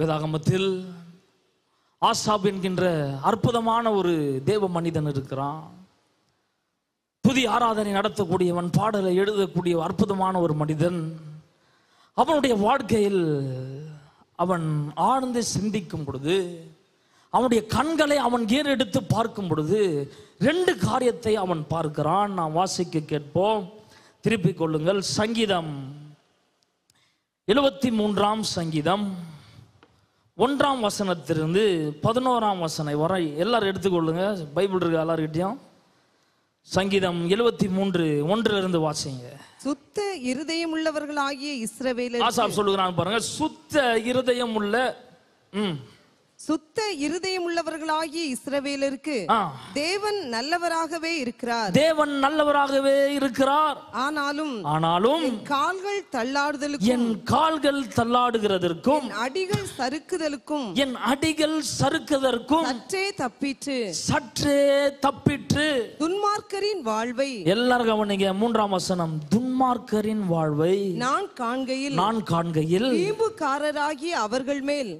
வேதாகமத்தில் ஆசாப் என்கின்ற அற்புதமான ஒரு தேவ மனிதன் இருக்கிறான் புதிய ஆராதனை நடத்தக்கூடியவன் பாடலை எழுதக்கூடிய அற்புதமான ஒரு மனிதன் அவனுடைய வாழ்க்கையில் அவன் ஆழ்ந்து சிந்திக்கும் பொழுது அவனுடைய கண்களை அவன் ஏறெடுத்து பார்க்கும் பொழுது ரெண்டு காரியத்தை அவன் பார்க்கிறான் நாம் வாசிக்க கேட்போம் திருப்பிக் கொள்ளுங்கள் சங்கீதம் எழுபத்தி மூன்றாம் சங்கீதம் ஒன்றாம் வசனத்திலிருந்து பதினோராம் வசனை வரை எல்லாரும் எடுத்துக்கொள்ளுங்க பைபிள் இருக்கு எல்லாருக்கிட்டையும் சங்கீதம் எழுபத்தி மூன்று ஒன்றுல இருந்து வாசிங்க சுத்த இருதயம் உள்ளவர்களாகிய ஆகிய இஸ்ரவேல் ஆசாப் சொல்லுகிறான் பாருங்க சுத்த இருதயம் உள்ள ம் சுத்த இருதயம் உள்ளவர்களாகி இஸ்ரவேலருக்கு தேவன் நல்லவராகவே இருக்கிறார் தேவன் நல்லவராகவே இருக்கிறார் ஆனாலும் ஆனாலும் கால்கள் தள்ளாடுதலுக்கும் என் கால்கள் தள்ளாடுகிறதற்கும் அடிகள் சறுக்குதலுக்கும் என் அடிகள் சறுக்குதற்கும் சற்றே தப்பிற்று சற்றே தப்பிற்று துன்மார்க்கரின் வாழ்வை எல்லாரும் கவனிங்க மூன்றாம் வசனம் துன் துன்மார்க்கரின் வாழ்வை நான் காண்கையில் நான் காண்கையில் ஈம்புக்காரராகிய அவர்கள் மேல்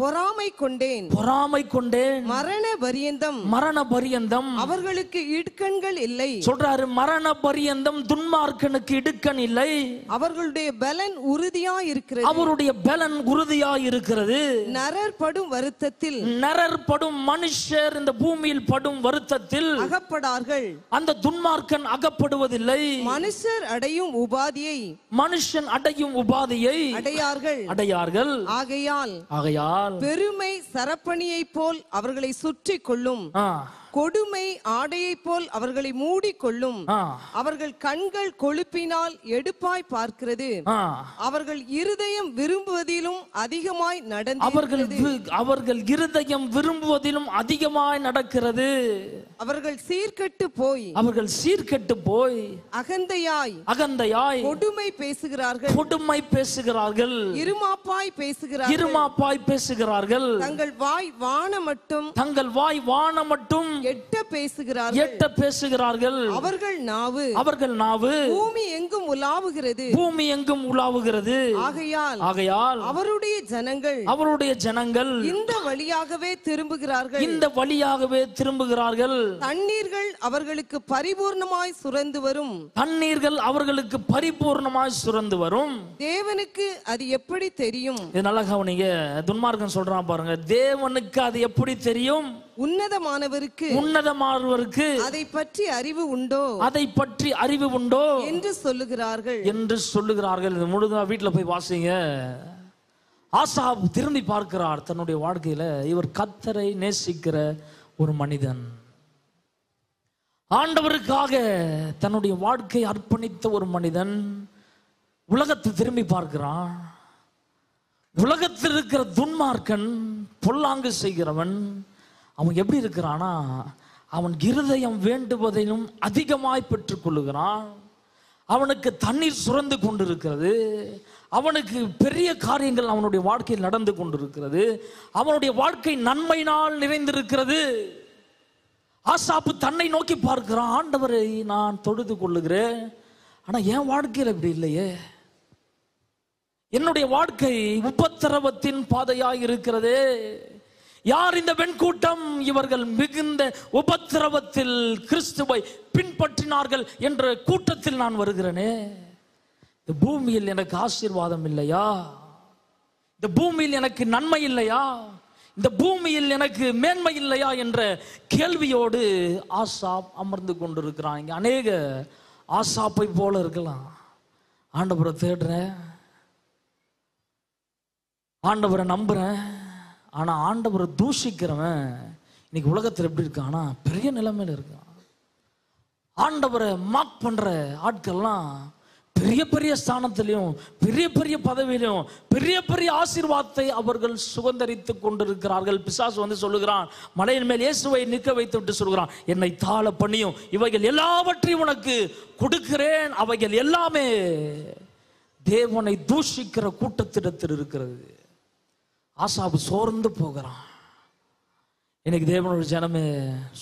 பொறாமை கொண்டேன் பொறாமை கொண்டேன் மரண பரியந்தம் மரண பரியந்தம் அவர்களுக்கு இடுக்கண்கள் இல்லை சொல்றாரு மரண பரியந்தம் துன்மார்க்கனுக்கு இடுக்கண் இல்லை அவர்களுடைய பலன் உறுதியா இருக்கிறது அவருடைய பலன் உறுதியா இருக்கிறது நரர் படும் வருத்தத்தில் நரர் படும் மனுஷர் இந்த பூமியில் படும் வருத்தத்தில் அகப்படார்கள் அந்த துன்மார்க்கன் அகப்படுவதில்லை மனுஷர் அடைய அடையும் உபாதியை மனுஷன் அடையும் உபாதியை அடையார்கள் அடையார்கள் ஆகையால் ஆகையால் பெருமை சரப்பணியை போல் அவர்களை சுற்றி கொள்ளும் கொடுமை ஆடையைப் போல் அவர்களை கொள்ளும் அவர்கள் கண்கள் கொழுப்பினால் எடுப்பாய் பார்க்கிறது அவர்கள் இருதயம் விரும்புவதிலும் அதிகமாய் நடந்த அவர்கள் அவர்கள் இருதயம் விரும்புவதிலும் அதிகமாய் நடக்கிறது அவர்கள் சீர்கெட்டு போய் அவர்கள் சீர்கெட்டு போய் அகந்தையாய் அகந்தையாய் கொடுமை பேசுகிறார்கள் கொடுமை பேசுகிறார்கள் இருமாப்பாய் பேசுகிறார் இருமாப்பாய் பேசுகிறார்கள் தங்கள் வாய் வான மட்டும் தங்கள் வாய் வான மட்டும் எட்ட பேசுகிறார்கள் எட்ட பேசுகிறார்கள் அவர்கள் நாவு அவர்கள் நாவு பூமி எங்கும் உலாவுகிறது பூமி எங்கும் உலாவுகிறது ஆகையால் ஆகையால் அவருடைய ஜனங்கள் அவருடைய ஜனங்கள் இந்த வழியாகவே திரும்புகிறார்கள் இந்த வழியாகவே திரும்புகிறார்கள் தண்ணீர்கள் அவர்களுக்கு பரிபூர்ணமாய் சுரந்து வரும் தண்ணீர்கள் அவர்களுக்கு பரிபூர்ணமாய் சுரந்து வரும் தேவனுக்கு அது எப்படி தெரியும் இது நல்லா கவனிங்க துன்மார்க்கம் சொல்றான் பாருங்க தேவனுக்கு அது எப்படி தெரியும் உன்னதமானவருக்கு உன்னதமானவருக்கு அதை பற்றி அறிவு உண்டோ அதை பற்றி அறிவு உண்டோ என்று சொல்லுகிறார்கள் என்று சொல்லுகிறார்கள் இது முழுதா வீட்டில் போய் வாசிங்க ஆசா திரும்பி பார்க்கிறார் தன்னுடைய வாழ்க்கையில இவர் கத்தரை நேசிக்கிற ஒரு மனிதன் ஆண்டவருக்காக தன்னுடைய வாழ்க்கை அர்ப்பணித்த ஒரு மனிதன் உலகத்தை திரும்பி பார்க்கிறான் உலகத்தில் இருக்கிற துன்மார்க்கன் பொல்லாங்கு செய்கிறவன் அவன் எப்படி இருக்கிறானா அவன் இருதயம் வேண்டுவதையும் அதிகமாய் பெற்றுக்கொள்ளுகிறான் அவனுக்கு தண்ணீர் சுரந்து கொண்டிருக்கிறது அவனுக்கு பெரிய காரியங்கள் அவனுடைய வாழ்க்கையில் நடந்து கொண்டிருக்கிறது அவனுடைய வாழ்க்கை நன்மையினால் நிறைந்திருக்கிறது ஆசாப்பு தன்னை நோக்கி பார்க்கிறான் ஆண்டவரை நான் தொழுது கொள்ளுகிறேன் ஆனால் என் வாழ்க்கையில் அப்படி இல்லையே என்னுடைய வாழ்க்கை உபத்திரவத்தின் பாதையாக இருக்கிறதே யார் இந்த பெண் கூட்டம் இவர்கள் மிகுந்த உபத்திரவத்தில் கிறிஸ்துவை பின்பற்றினார்கள் என்ற கூட்டத்தில் நான் வருகிறேனே இந்த பூமியில் எனக்கு ஆசீர்வாதம் இல்லையா இந்த பூமியில் எனக்கு நன்மை இல்லையா இந்த பூமியில் எனக்கு மேன்மை இல்லையா என்ற கேள்வியோடு ஆசா அமர்ந்து கொண்டிருக்கிறான் இங்கே அநேக ஆசாப்பை போல இருக்கலாம் ஆண்டவரை தேடுறேன் ஆண்டவரை நம்புறேன் ஆனால் ஆண்டவரை தூஷிக்கிறவன் இன்னைக்கு உலகத்தில் எப்படி இருக்கான்னா பெரிய நிலைமையில் இருக்கான் ஆண்டவரை மாக் பண்ணுற ஆட்கள்லாம் பெரிய பெரிய ஸ்தானத்திலையும் பெரிய பெரிய பதவியிலையும் பெரிய பெரிய ஆசீர்வாதத்தை அவர்கள் சுதந்திரித்து கொண்டிருக்கிறார்கள் பிசாசு வந்து சொல்லுகிறான் மலையின் மேல் இயேசுவை நிற்க வைத்து விட்டு சொல்கிறான் என்னை தாழ பண்ணியும் இவைகள் எல்லாவற்றையும் உனக்கு கொடுக்கிறேன் அவைகள் எல்லாமே தேவனை தூஷிக்கிற கூட்டத்திடத்தில் இருக்கிறது ஆசாப்பு சோர்ந்து போகிறான் இன்னைக்கு தேவனோட ஜனமே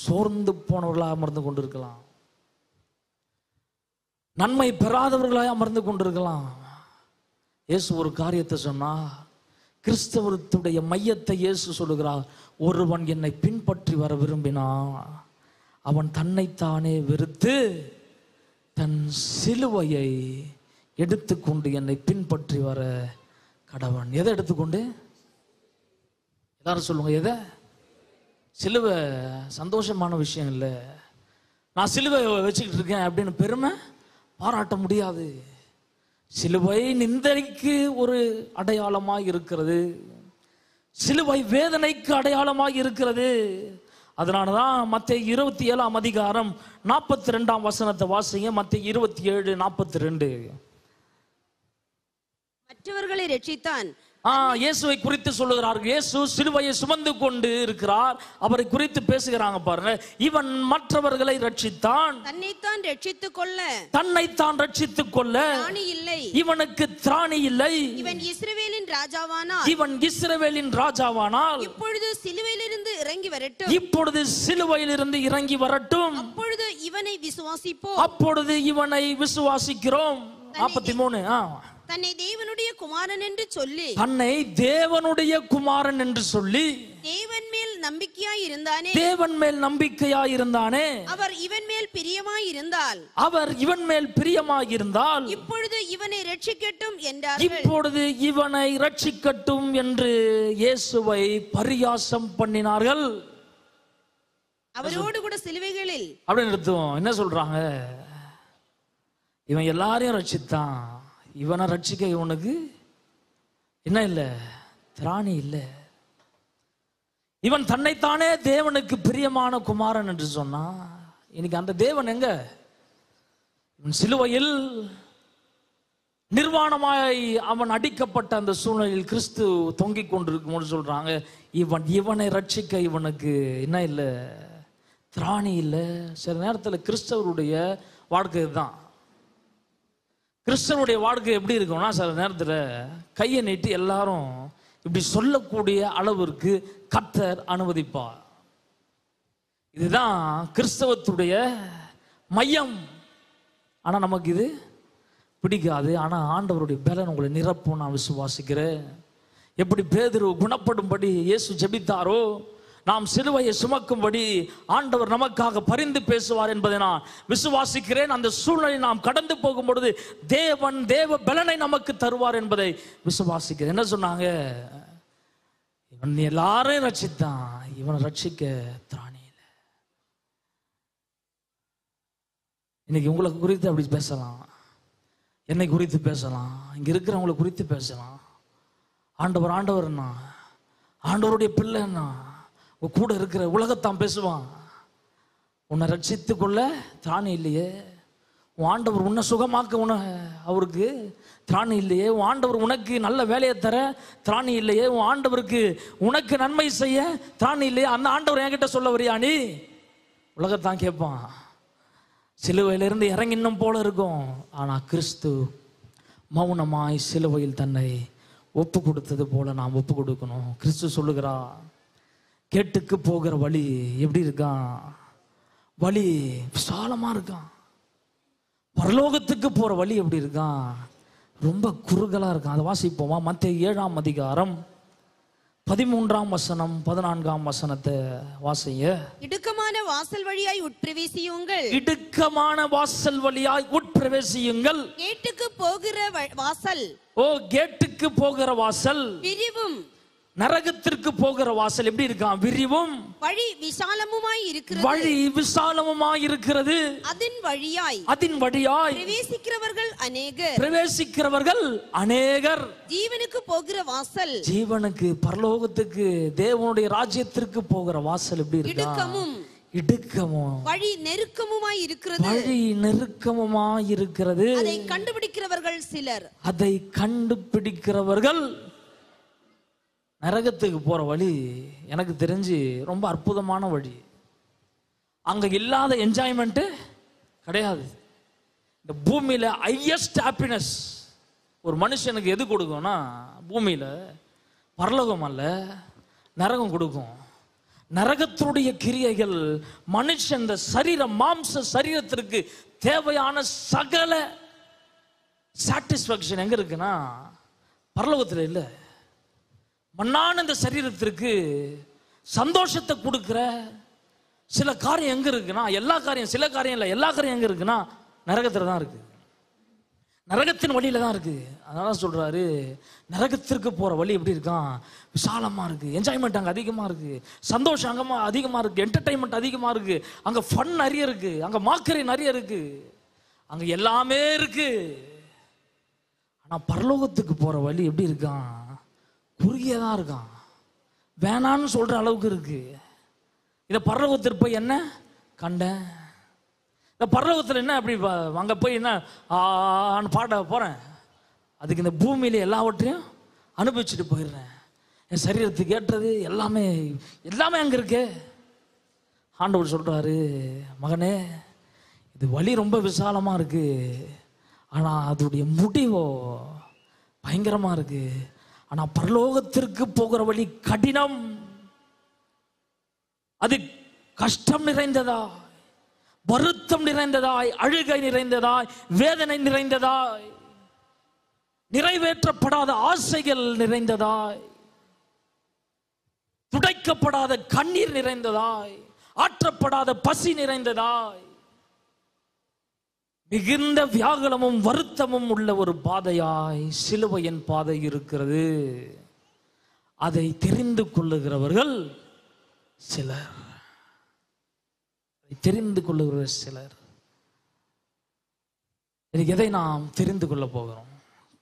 சோர்ந்து போனவர்களாக அமர்ந்து கொண்டிருக்கலாம் நன்மை பெறாதவர்களாக அமர்ந்து கொண்டிருக்கலாம் இயேசு ஒரு காரியத்தை சொன்னா கிறிஸ்தவத்துடைய மையத்தை இயேசு சொல்லுகிறார் ஒருவன் என்னை பின்பற்றி வர விரும்பினான் அவன் தன்னைத்தானே வெறுத்து தன் சிலுவையை எடுத்துக்கொண்டு என்னை பின்பற்றி வர கடவன் எதை எடுத்துக்கொண்டு எல்லாரும் சொல்லுங்க எதை சிலுவை சந்தோஷமான விஷயம் இல்லை நான் சிலுவை வச்சுக்கிட்டு இருக்கேன் அப்படின்னு பெருமை பாராட்ட முடியாது சிலுவை நிந்தனைக்கு ஒரு அடையாளமாக இருக்கிறது சிலுவை வேதனைக்கு அடையாளமாக இருக்கிறது அதனால தான் மற்ற இருபத்தி ஏழாம் அதிகாரம் நாற்பத்தி ரெண்டாம் வசனத்தை வாசிங்க மற்ற இருபத்தி ஏழு நாற்பத்தி ரெண்டு மற்றவர்களை ரட்சித்தான் இயேசுவை குறித்து சொல்லுகிறார்கள் இயேசு சிறுவையை சுமந்து கொண்டு இருக்கிறார் அவரை குறித்து பேசுகிறாங்க பாருங்க இவன் மற்றவர்களை ரட்சித்தான் தன்னைத்தான் ரட்சித்து கொள்ள தன்னைத்தான் ரட்சித்து கொள்ள இல்லை இவனுக்கு திராணி இல்லை இவன் இஸ்ரவேலின் ராஜாவானால் இவன் இஸ்ரவேலின் ராஜாவானால் இப்பொழுது சிலுவையிலிருந்து இறங்கி வரட்டும் இப்பொழுது சிலுவையிலிருந்து இறங்கி வரட்டும் அப்பொழுது இவனை விசுவாசிப்போம் அப்பொழுது இவனை விசுவாசிக்கிறோம் நாற்பத்தி மூணு ஆ தன்னை தேவனுடைய குமாரன் என்று சொல்லி தன்னை தேவனுடைய குமாரன் என்று சொல்லி தேவன் மேல் நம்பிக்கையா இருந்தானே தேவன் மேல் நம்பிக்கையா இருந்தானே அவர் இவன் மேல் பிரியமாய் இருந்தால் அவர் இவன் மேல் பிரியமாய் இருந்தால் இப்பொழுது இவனை ரட்சிக்கட்டும் என்றார் இப்பொழுது இவனை ரட்சிக்கட்டும் என்று இயேசுவை பரியாசம் பண்ணினார்கள் அவரோடு கூட சிலுவைகளில் அப்படி நிறுத்துவோம் என்ன சொல்றாங்க இவன் எல்லாரையும் ரட்சித்தான் இவனை ரட்சிக்க இவனுக்கு என்ன இல்லை திராணி இல்லை இவன் தன்னைத்தானே தேவனுக்கு பிரியமான குமாரன் என்று சொன்னான் இன்னைக்கு அந்த தேவன் எங்க சிலுவையில் நிர்வாணமாய் அவன் அடிக்கப்பட்ட அந்த சூழ்நிலையில் கிறிஸ்து தொங்கிக் கொண்டிருக்கும் சொல்றாங்க இவன் இவனை ரட்சிக்க இவனுக்கு என்ன இல்லை திராணி இல்லை சில நேரத்தில் கிறிஸ்தவருடைய வாழ்க்கை தான் கிறிஸ்தனுடைய வாழ்க்கை எப்படி இருக்கும்னா சில நேரத்தில் கையை நீட்டி எல்லாரும் இப்படி சொல்லக்கூடிய அளவிற்கு கத்தர் அனுமதிப்பார் இதுதான் கிறிஸ்தவத்துடைய மையம் ஆனால் நமக்கு இது பிடிக்காது ஆனால் ஆண்டவருடைய பலன் உங்களை நிரப்பும் நான் விசுவாசிக்கிறேன் எப்படி பேதரு குணப்படும்படி இயேசு ஜெபித்தாரோ நாம் சிலுவையை சுமக்கும்படி ஆண்டவர் நமக்காக பரிந்து பேசுவார் என்பதை நான் விசுவாசிக்கிறேன் அந்த சூழ்நிலை நாம் கடந்து போகும் பொழுது தேவன் தேவ பலனை நமக்கு தருவார் என்பதை விசுவாசிக்கிறேன் என்ன சொன்னாங்க இவன் எல்லாரையும் ரட்சித்தான் இவனை ரட்சிக்க திராணி இன்னைக்கு உங்களை குறித்து அப்படி பேசலாம் என்னை குறித்து பேசலாம் இங்க இருக்கிறவங்களை குறித்து பேசலாம் ஆண்டவர் ஆண்டவர் என்ன ஆண்டவருடைய பிள்ளை என்ன கூட இருக்கிற உலகத்தான் பேசுவான் உன்னை ரட்சித்து கொள்ள திராணி இல்லையே ஆண்டவர் உன்னை சுகமாக்க உன அவருக்கு திராணி இல்லையே உன் ஆண்டவர் உனக்கு நல்ல வேலையை தர திராணி இல்லையே உன் ஆண்டவருக்கு உனக்கு நன்மை செய்ய திராணி இல்லையே அந்த ஆண்டவர் என்கிட்ட சொல்ல வரியா நீ உலகத்தான் கேட்பான் சிலுவையிலிருந்து இறங்கினும் போல இருக்கும் ஆனால் கிறிஸ்து மௌனமாய் சிலுவையில் தன்னை ஒப்பு கொடுத்தது போல நாம் ஒப்பு கொடுக்கணும் கிறிஸ்து சொல்லுகிறா கேட்டுக்கு போகிற வழி எப்படி இருக்கான் வழி விசாலமாக இருக்கான் பரலோகத்துக்கு போகிற வழி எப்படி இருக்கான் ரொம்ப குறுகலாக இருக்கான் அதை வாசிப்போமா மற்ற ஏழாம் அதிகாரம் பதிமூன்றாம் வசனம் பதினான்காம் வசனத்தை வாசிங்க இடுக்கமான வாசல் வழியாய் உட்பிரவேசியுங்கள் இடுக்கமான வாசல் வழியாய் உட்பிரவேசியுங்கள் கேட்டுக்கு போகிற வாசல் ஓ கேட்டுக்கு போகிற வாசல் பிரிவும் நரகத்திற்கு போகிற வாசல் எப்படி இருக்கான் விரிவும் வழி விசாலமுமாய் இருக்கிறது வழி விசாலமுமாய் இருக்கிறது அதன் வழியாய் அதன் வழியாய் பிரவேசிக்கிறவர்கள் அநேகர் பிரவேசிக்கிறவர்கள் அநேகர் ஜீவனுக்கு போகிற வாசல் ஜீவனுக்கு பரலோகத்துக்கு தேவனுடைய ராஜ்யத்திற்கு போகிற வாசல் எப்படி இடுக்கமும் இடுக்கமும் வழி நெருக்கமுமாய் இருக்கிறது வழி நெருக்கமுமாய் இருக்கிறது அதை கண்டுபிடிக்கிறவர்கள் சிலர் அதை கண்டுபிடிக்கிறவர்கள் நரகத்துக்கு போகிற வழி எனக்கு தெரிஞ்சு ரொம்ப அற்புதமான வழி அங்கே இல்லாத என்ஜாய்மெண்ட்டு கிடையாது இந்த பூமியில் ஹையஸ்ட் ஹாப்பினஸ் ஒரு மனுஷனுக்கு எது கொடுக்கும்னா பூமியில் பரலோகம் அல்ல நரகம் கொடுக்கும் நரகத்துடைய கிரியைகள் மனுஷன் இந்த சரீர மாம்ச சரீரத்திற்கு தேவையான சகல சாட்டிஸ்ஃபேக்ஷன் எங்கே இருக்குன்னா பரலோகத்தில் இல்லை மண்ணான இந்த சரீரத்திற்கு சந்தோஷத்தை கொடுக்குற சில காரியம் எங்கே இருக்குன்னா எல்லா காரியம் சில காரியம் இல்லை எல்லா காரியம் எங்கே இருக்குன்னா நரகத்தில் தான் இருக்குது நரகத்தின் வழியில் தான் இருக்குது அதனால சொல்கிறாரு நரகத்திற்கு போகிற வழி எப்படி இருக்கான் விசாலமாக இருக்குது என்ஜாய்மெண்ட் அங்கே அதிகமாக இருக்குது சந்தோஷம் அங்கே அதிகமாக இருக்குது என்டர்டைன்மெண்ட் அதிகமாக இருக்குது அங்கே ஃபன் நிறைய இருக்குது அங்கே மாக்கரை நிறைய இருக்குது அங்கே எல்லாமே இருக்குது ஆனால் பரலோகத்துக்கு போகிற வழி எப்படி இருக்கான் குறுகிய தான் இருக்கான் வேணான்னு சொல்கிற அளவுக்கு இருக்கு இதை பரலோகத்தில் போய் என்ன கண்டேன் இந்த பரலோகத்தில் என்ன அப்படி அங்கே போய் என்ன ஆன்னு பாட போகிறேன் அதுக்கு இந்த பூமியில் எல்லாவற்றையும் அனுபவிச்சுட்டு போயிடுறேன் என் சரீரத்துக்கு ஏற்றது எல்லாமே எல்லாமே அங்கே இருக்கு ஆண்டவர் சொல்கிறாரு மகனே இது வழி ரொம்ப விசாலமாக இருக்குது ஆனால் அதோடைய முடிவோ பயங்கரமாக இருக்குது ஆனால் பரலோகத்திற்கு போகிற வழி கடினம் அது கஷ்டம் நிறைந்ததா வருத்தம் நிறைந்ததாய் அழுகை நிறைந்ததாய் வேதனை நிறைந்ததாய் நிறைவேற்றப்படாத ஆசைகள் நிறைந்ததாய் துடைக்கப்படாத கண்ணீர் நிறைந்ததாய் ஆற்றப்படாத பசி நிறைந்ததாய் மிகுந்த வியாகுலமும் வருத்தமும் உள்ள ஒரு பாதையாய் சிலுவையின் பாதை இருக்கிறது அதை தெரிந்து கொள்ளுகிறவர்கள் சிலர் தெரிந்து கொள்ளுகிற சிலர் இது எதை நாம் தெரிந்து கொள்ள போகிறோம்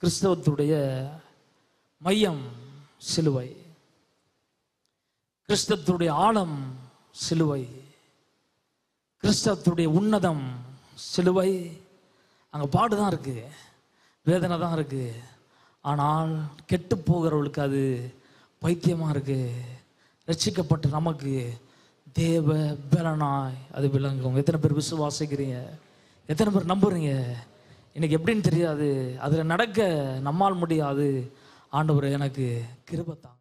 கிறிஸ்தவத்துடைய மையம் சிலுவை கிறிஸ்தவத்துடைய ஆழம் சிலுவை கிறிஸ்தவத்துடைய உன்னதம் சிலுவை அங்கே பாடு தான் இருக்குது வேதனை தான் இருக்குது ஆனால் கெட்டு போகிறவளுக்கு அது பைத்தியமாக இருக்குது ரட்சிக்கப்பட்ட நமக்கு தேவ பலனாய் அது விளங்கும் எத்தனை பேர் விசுவாசிக்கிறீங்க எத்தனை பேர் நம்புறீங்க எனக்கு எப்படின்னு தெரியாது அதில் நடக்க நம்மால் முடியாது ஆண்டவர் எனக்கு கிருபத்தான்